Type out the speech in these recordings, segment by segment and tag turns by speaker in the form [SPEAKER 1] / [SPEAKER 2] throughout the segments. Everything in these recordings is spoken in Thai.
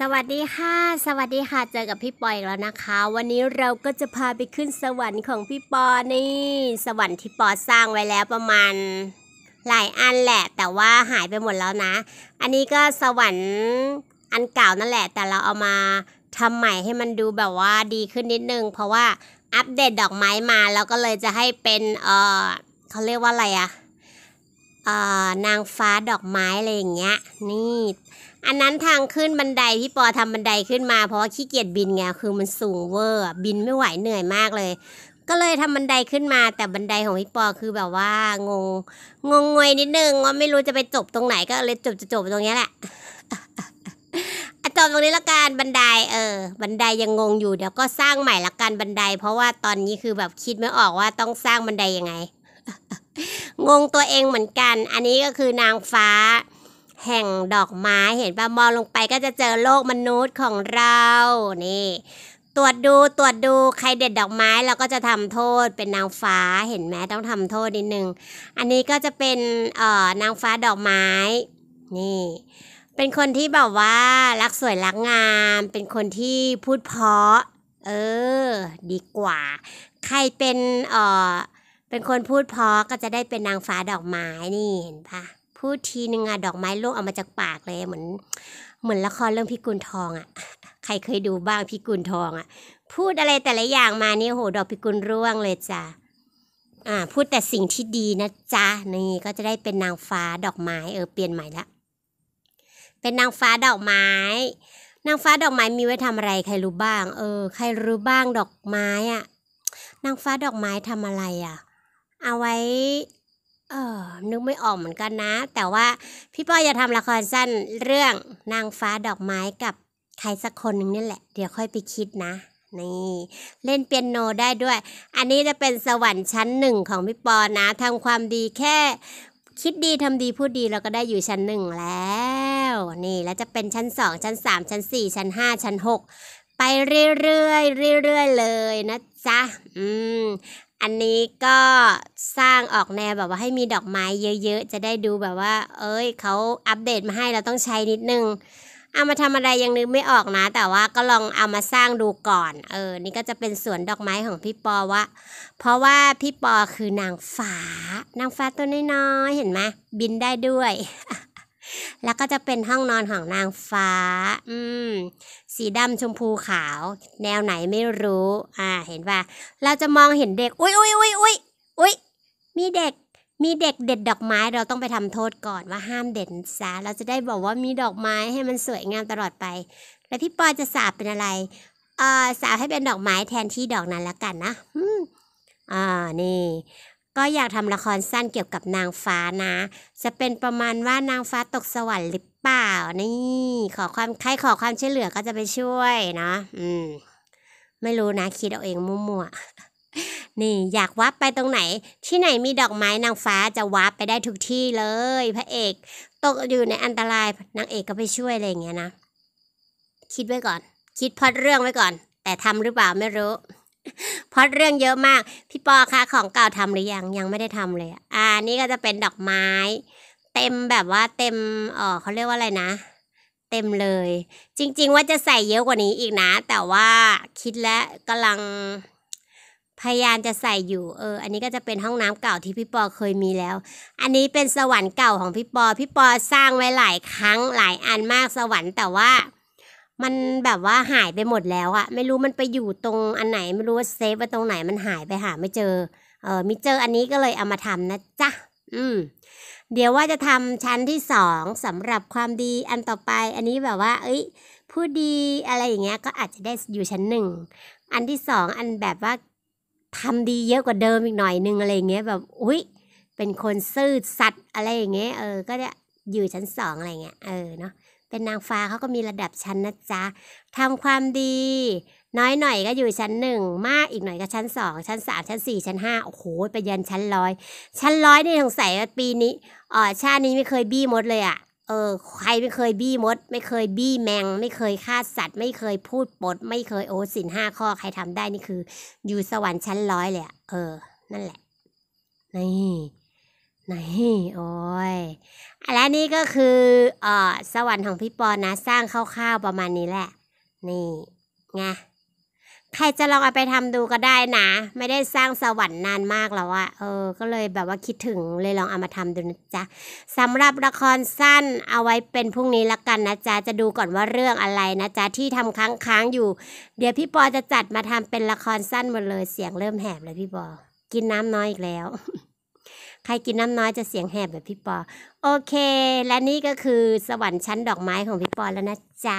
[SPEAKER 1] สวัสดีค่ะ สวัสดีค่ะ เจอกับพี่ปอยแล้วนะคะ วันนี้เราก็จะพาไปขึ้นสวรรค์ของพี่ปอนี่ สวรรค์ที่ปอสร้างไว้แล้วประมาณหลายอันแหละ แต่ว่าหายไปหมดแล้วนะ อันนี้ก็สวรรค์อันเก่านั่นแหละ แต่เราเอามาทำใหม่ให้มันดูแบบว่าดีขึ้นนิดนึง เพราะว่าอัปเดตดอกไม้มา แล้วก็เลยจะให้เป็นเออเขาเรียกว่าอะไรอะนางฟ้าดอกไม้อะไรอย่างเงี้ย นี่ อันนั้นทางขึ้นบันไดพี่ปอทำบันไดขึ้นมาเพราะขี้เกียจบินไง คือมันสูงเวอร์บินไม่ไหวเหนื่อยมากเลย ก็เลยทำบันไดขึ้นมา แต่บันไดของพี่ปอคือแบบว่างง งงงวยนิดนึงว่าไม่รู้จะไปจบตรงไหนก็เลยจบจบตรงนี้แหละจบตรงนี้ละกันบันไดเออ บันไดยังงงอยู่เดี๋ยวก็สร้างใหม่ละกันบันได เพราะว่าตอนนี้คือแบบคิดไม่ออกว่าต้องสร้างบันไดยังไงงงตัวเองเหมือนกัน อันนี้ก็คือนางฟ้าแห่งดอกไม้เห็นปะมองลงไปก็จะเจอโลกมนุษย์ของเรานี่ ตรวจดูตรวจดูใครเด็ดดอกไม้เราก็จะทำโทษ เป็นนางฟ้าเห็นไหมต้องทำโทษนิดนึงอันนี้ก็จะเป็นเอ่อนางฟ้าดอกไม้นี่ เป็นคนที่แบบว่ารักสวยรักงาม เป็นคนที่พูดเพาะเออ ดีกว่า ใครเป็นเอ่อเป็นคนพูดพอก็จะได้เป็นนางฟ้าดอกไม้นี่เห็นปะพูดทีนึงอะดอกไม้ลลกออกมาจากปากเลยเหมือน เหมือนละครเรื่องพิกุลทองอะใครเคยดูบ้างพิกุลทองอะพูดอะไรแต่ละอย่างมานี่โหดอกพิกุลร่วงเลยจ้ะอ่า พูดแต่สิ่งที่ดีนะจ๊ะนี่ก็จะได้เป็นนางฟ้าดอกไม้เออเปลี่ยนใหม่ละเป็นนางฟ้าดอกไม้ นางฟ้าดอกไม้มีไว้ทำอะไร ใครรู้บ้างเออใครรู้บ้างดอกไม้อะนางฟ้าดอกไม้ทำอะไรอะ่ะเอาไว้เออนึกไม่ออกเหมือนกันนะ แต่ว่าพี่ป้อยจะทำละครสั้นเรื่องนางฟ้าดอกไม้กับใครสักคนหนึ่งนี่แหละเดี๋ยวค่อยไปคิดนะ นี่ เล่นเปียโนได้ด้วย อันนี้จะเป็นสวรรค์ชั้นหนึ่งของพี่ปอนะทำความดีแค่ คิดดีทำดีพูดดีเราก็ได้อยู่ชั้นหนึ่งแล้วนี่ แล้วจะเป็นชั้นสองชั้นสามชั้นสี่ชั้นห้าชั้นหกไปเรื่อยๆ เรื่อย ๆ เลยนะจ๊ะอืมอันนี้ก็สร้างออกแนวแบบว่าให้มีดอกไม้เยอะๆ จะได้ดูแบบว่า เอ้ยเขาอัปเดตมาให้เราต้องใช้นิดนึง เอามาทำอะไรยังนึกไม่ออกนะ แต่ว่าก็ลองเอามาสร้างดูก่อน เออนี่ก็จะเป็นสวนดอกไม้ของพี่ปอวะ เพราะว่าพี่ปอคือนางฟ้า นางฟ้าตัวน้อยๆเห็นไหมบินได้ด้วยแล้วก็จะเป็นห้องนอนของนางฟ้า อืม สีดำชมพูขาว แนวไหนไม่รู้ อ่า เห็นป่ะ เราจะมองเห็นเด็ก อุ้ยอุ้ยอุ้ยอุ้ยอุ้ยมีเด็ก มีเด็กเด็ดดอกไม้ เราต้องไปทำโทษก่อนว่าห้ามเด็ดซะเราจะได้บอกว่ามีดอกไม้ให้มันสวยงามตลอดไป แล้วพี่ปอจะสาบเป็นอะไรเออสาบให้เป็นดอกไม้แทนที่ดอกนั้นแล้วกันนะอืมอ่า นี่ก็อยากทำละครสั้นเกี่ยวกับนางฟ้านะ จะเป็นประมาณว่านางฟ้าตกสวรรค์หรือเปล่า นี่ ขอความใครขอความช่วยเหลือก็จะไปช่วยเนาะอืม ไม่รู้นะคิดเอาเองมั่วๆ นี่ อยากวับไปตรงไหน ที่ไหนมีดอกไม้นางฟ้าจะวับไปได้ทุกที่เลย พระเอกตกอยู่ในอันตรายนางเอกก็ไปช่วยอะไรอย่างเงี้ยนะ คิดไว้ก่อน คิดพอดเรื่องไว้ก่อน แต่ทำหรือเปล่าไม่รู้พอดเรื่องเยอะมาก พี่ปอคะของเก่าทำหรือยังยังไม่ได้ทำเลย อ่านี่ก็จะเป็นดอกไม้ เต็มแบบว่าเต็ม เออเขาเรียกว่าอะไรนะ เต็มเลย จริง ๆ ว่าจะใส่เยอะกว่านี้อีกนะ แต่ว่าคิดแล้วกำลังพยายามจะใส่อยู่เออ อันนี้ก็จะเป็นห้องน้ำเก่าที่พี่ปอเคยมีแล้ว อันนี้เป็นสวรรค์เก่าของพี่ปอ พี่ปอสร้างไว้หลายครั้งหลายอันมากสวรรค์แต่ว่ามันแบบว่าหายไปหมดแล้วอะไม่รู้มันไปอยู่ตรงอันไหนไม่รู้ว่าเซฟไว้ตรงไหนมันหายไปหาไม่เจอ เออมิเจออันนี้ก็เลยเอามาทำนะจ๊ะอืมเดี๋ยวว่าจะทำชั้นที่สองสำหรับความดีอันต่อไปอันนี้แบบว่า เอ้ยผู้ดีอะไรอย่างเงี้ย ก็อาจจะได้อยู่ชั้นหนึ่ง อันที่สองอันแบบว่าทำดีเยอะกว่าเดิมอีกหน่อยนึงอะไรอย่างเงี้ยแบบอุ้ยเป็นคนซื่อสัตย์อะไรอย่างเงี้ยเออ ก็จะอยู่ชั้นสองอะไรเงี้ยเออเนาะเป็นนางฟ้าเขาก็มีระดับชั้นนะจ๊ะทำความดี น้อยหน่อยก็อยู่ชั้นหนึ่ง มากอีกหน่อยก็ชั้นสอง ชั้นสาม ชั้นสี่ชั้นห้าโอ้โหไปยันชั้นร้อย ชั้นร้อยนี่สงสัยปีนี้อ๋อชาตินี้ไม่เคยบี้มด เลยอะ่ะ เออใครไม่เคยบี้มด ไม่เคยบี้แมง ไม่เคยฆ่าสัตว์ ไม่เคยพูดปดไม่เคยโอสินห้าข้อใครทำได้นี่คือ อยู่สวรรค์ชั้นร้อยเลยอะเออ นั่นแหละ นี่นี่โอ้ยและนี่ก็คือ เอ่อ สวรรค์ของพี่ปอนนะสร้างคร่าวๆประมาณนี้แหละ นี่ไง ใครจะลองเอาไปทำดูก็ได้นะ ไม่ได้สร้างสวรรค์นานมากแล้วอะเออ ก็เลยแบบว่าคิดถึงเลยลองเอามาทำดูนะจ๊ะสำหรับละครสั้นเอาไว้เป็นพรุ่งนี้ละกันนะจ๊ะ จะดูก่อนว่าเรื่องอะไรนะจ๊ะที่ทำค้างค้างอยู่ เดี๋ยวพี่ปอจะจัดมาทำเป็นละครสั้นหมดเลยเสียงเริ่มแหบเลยพี่ปอ กินน้ำน้อยอีกแล้วใครกินน้ำน้อยจะเสียงแหบแบบพี่ปอ โอเค และนี่ก็คือสวรรค์ชั้นดอกไม้ของพี่ปอแล้วนะจ๊ะ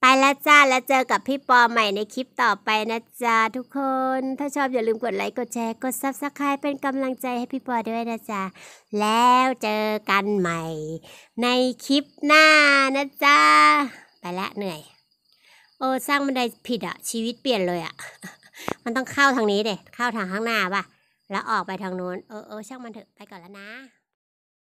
[SPEAKER 1] ไปแล้วจ้าแล้วเจอกับพี่ปอใหม่ในคลิปต่อไปนะจ๊ะ ทุกคน ถ้าชอบอย่าลืมกดไลค์ กดแชร์ กดซับสไครป์เป็นกำลังใจให้พี่ปอด้วยนะจ๊ะ แล้วเจอกันใหม่ในคลิปหน้านะจ๊ะ ไปแล้วเหนื่อย โอ้ สร้างบันไดผิดอะชีวิตเปลี่ยนเลยอะ มันต้องเข้าทางนี้เด็เข้าทางข้างหน้าป่ะแล้วออกไปทางนู้น เออ เออ ช่างมันเถอะ ไปก่อนแล้วนะ